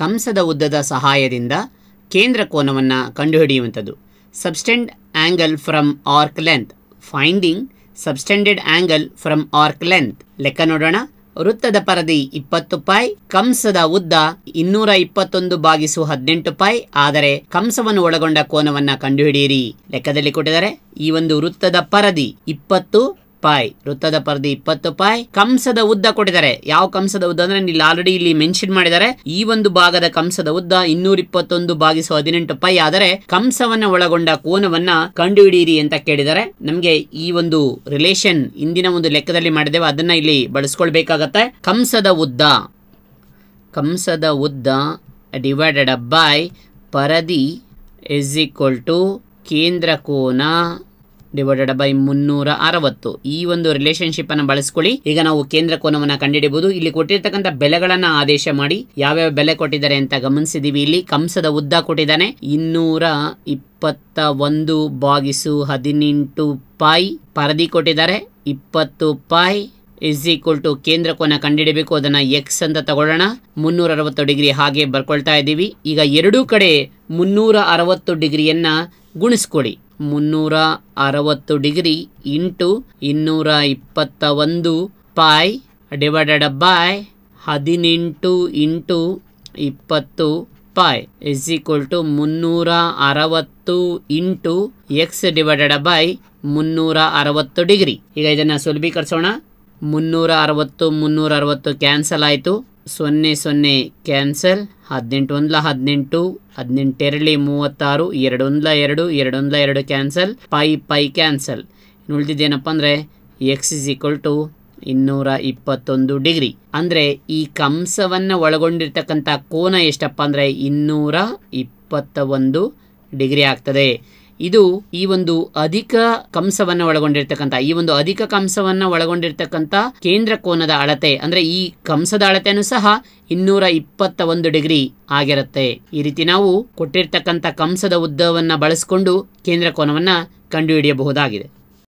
ಕಂಸದ ಉದ್ದದ ಸಹಾಯದಿಂದ ಕೇಂದ್ರ ಕೋನವನ್ನು ಕಂಡುಹಿಡಿಯುವಂಥದ್ದು subtend angle from arc length finding subtended angle from arc length ಲೆಕ್ಕ ನೋಡೋಣ ವೃತ್ತದ ಪರದಿ ಇಪ್ಪತ್ತು ಪಾಯ್ ಕಂಸದ ಉದ್ದ ಇನ್ನೂರ ಇಪ್ಪತ್ತೊಂದು ಬಾಗಿಸು ಹದಿನೆಂಟು ಪಾಯ್ ಆದರೆ ಕಂಸವನ್ನು ಒಳಗೊಂಡ ಕೋನವನ್ನ ಕಂಡುಹಿಡಿಯಿರಿ ಲೆಕ್ಕದಲ್ಲಿ ಕೊಟ್ಟಿದ್ದಾರೆ ಈ ಒಂದು ವೃತ್ತದ ಪರದಿ ಇಪ್ಪತ್ತು ರೂಪಾಯಿ ವೃತ್ತದ ಪರದಿ ಇಪ್ಪತ್ತು ರೂಪಾಯಿ ಕಂಸದ ಉದ್ದ ಕೊಟ್ಟಿದ್ದಾರೆ ಯಾವ ಕಂಸದ ಉದ್ದ ಅಂದ್ರೆ ಇಲ್ಲಿ ಆಲ್ರೆಡಿ ಇಲ್ಲಿ ಮೆನ್ಷನ್ ಮಾಡಿದ್ದಾರೆ ಈ ಒಂದು ಭಾಗದ ಕಂಸದ ಉದ್ದ ಇನ್ನೂರ ಇಪ್ಪತ್ತೊಂದು ಭಾಗಿಸುವ ಹದಿನೆಂಟು ರೂಪಾಯಿ ಆದರೆ ಕಂಸವನ್ನ ಒಳಗೊಂಡ ಕೋನವನ್ನ ಕಂಡುಹಿಡಿಯಿರಿ ಅಂತ ಕೇಳಿದರೆ ನಮಗೆ ಈ ಒಂದು ರಿಲೇಷನ್ ಇಂದಿನ ಒಂದು ಲೆಕ್ಕದಲ್ಲಿ ಮಾಡಿದೆವು ಅದನ್ನ ಇಲ್ಲಿ ಬಳಸ್ಕೊಳ್ಬೇಕಾಗತ್ತೆ ಕಂಸದ ಉದ್ದ ಕಂಸದ ಉದ್ದ ಡಿವೈಡೆಡ್ ಬೈ ಪರದಿ ಇಸ್ ಈಕ್ವಲ್ ಟು ಕೇಂದ್ರ ಕೋನ ಡಿವೈಡೆಡ್ ಬೈ ಮುನ್ನೂರ ಅರವತ್ತು ಈ ಒಂದು ರಿಲೇಶನ್ಶಿಪ್ ಅನ್ನು ಬಳಸ್ಕೊಳ್ಳಿ ಈಗ ನಾವು ಕೇಂದ್ರ ಕೋನವನ್ನು ಕಂಡಿಡಬಹುದು ಇಲ್ಲಿ ಕೊಟ್ಟಿರ್ತಕ್ಕಂಥ ಬೆಲೆಗಳನ್ನ ಆದೇಶ ಮಾಡಿ ಯಾವ್ಯಾವ ಬೆಲೆ ಕೊಟ್ಟಿದ್ದಾರೆ ಅಂತ ಗಮನಿಸಿದೀವಿ ಇಲ್ಲಿ ಕಂಸದ ಉದ್ದ ಕೊಟ್ಟಿದ್ದಾನೆ ಇನ್ನೂರ ಇಪ್ಪತ್ತ ಒಂದು ಬಾಗಿಸು ಹದಿನೆಂಟು ಪಾಯ್ ಪರದಿ ಕೊಟ್ಟಿದ್ದಾರೆ ಇಪ್ಪತ್ತು ಪಾಯ್ ಇಸ್ ಈಕ್ವಲ್ ಟು ಕೇಂದ್ರ ಕೋನ ಕಂಡಿಡಬೇಕು ಅದನ್ನ ಎಕ್ಸ್ ಅಂತ ತಗೊಳ್ಳೋಣ ಮುನ್ನೂರ ಅರವತ್ತು ಡಿಗ್ರಿ ಹಾಗೆ ಬರ್ಕೊಳ್ತಾ ಇದ್ದೀವಿ ಈಗ ಎರಡೂ ಕಡೆ ಮುನ್ನೂರ ಅರವತ್ತು ಡಿಗ್ರಿಯನ್ನ ಗುಣಿಸ್ಕೊಡಿ ಮುನ್ನೂರ ಅರವತ್ತು ಡಿಗ್ರಿ ಇಂಟು ಇನ್ನೂರ ಇಪ್ಪತ್ತ ಒಂದು ಪಾಯ್ ಡಿವೈಡೆಡ್ ಬೈ ಹದಿನೆಂಟು ಇಂಟು ಇಪ್ಪತ್ತು ಪಾಯ್ ಇಸ್ ಈಕ್ವಲ್ ಟು ಮುನ್ನೂರ ಅರವತ್ತು ಇಂಟು ಎಕ್ಸ್ ಡಿವೈಡೆಡ್ ಬೈ ಮುನ್ನೂರ ಅರವತ್ತು ಡಿಗ್ರಿ ಈಗ ಇದನ್ನು ಸುಲಭೀಕರಿಸೋಣ ಮುನ್ನೂರ ಅರವತ್ತು ಮುನ್ನೂರ ಅರವತ್ತು ಕ್ಯಾನ್ಸಲ್ ಆಯಿತು ಸೊನ್ನೆ ಸೊನ್ನೆ ಕ್ಯಾನ್ಸಲ್ ಹದಿನೆಂಟು ಒಂದ್ಲ ಹದಿನೆಂಟು ಹದಿನೆಂಟೆರಳಿ ಮೂವತ್ತಾರು ಎರಡೊಂದ್ಲ ಎರಡು ಎರಡೊಂದ್ಲ ಎರಡು ಕ್ಯಾನ್ಸಲ್ ಪೈ ಪೈ ಕ್ಯಾನ್ಸಲ್ ಇನ್ನು ಉಳಿದಿದ್ದೇನಪ್ಪ ಅಂದರೆ ಎಕ್ಸ್ ಇಸ್ ಈಕ್ವಲ್ ಟು ಇನ್ನೂರ ಇಪ್ಪತ್ತೊಂದು ಡಿಗ್ರಿ ಅಂದರೆ ಈ ಕಂಸವನ್ನು ಒಳಗೊಂಡಿರ್ತಕ್ಕಂಥ ಕೋನ ಎಷ್ಟಪ್ಪ ಅಂದರೆ ಇನ್ನೂರ ಇಪ್ಪತ್ತ ಒಂದು ಡಿಗ್ರಿ ಆಗ್ತದೆ ಇದು ಈ ಒಂದು ಅಧಿಕ ಕಂಸವನ್ನು ಒಳಗೊಂಡಿರ್ತಕ್ಕಂಥ ಈ ಒಂದು ಅಧಿಕ ಕಂಸವನ್ನ ಒಳಗೊಂಡಿರ್ತಕ್ಕಂಥ ಕೇಂದ್ರ ಕೋನದ ಅಳತೆ ಅಂದ್ರೆ ಈ ಕಂಸದ ಅಳತೆಯನ್ನು ಸಹ ಇನ್ನೂರ ಇಪ್ಪತ್ತ ಒಂದು ಡಿಗ್ರಿ ಆಗಿರುತ್ತೆ ಈ ರೀತಿ ನಾವು ಕೊಟ್ಟಿರ್ತಕ್ಕಂಥ ಕಂಸದ ಉದ್ದವನ್ನ ಬಳಸಿಕೊಂಡು ಕೇಂದ್ರ ಕೋನವನ್ನ ಕಂಡುಹಿಡಿಯಬಹುದಾಗಿದೆ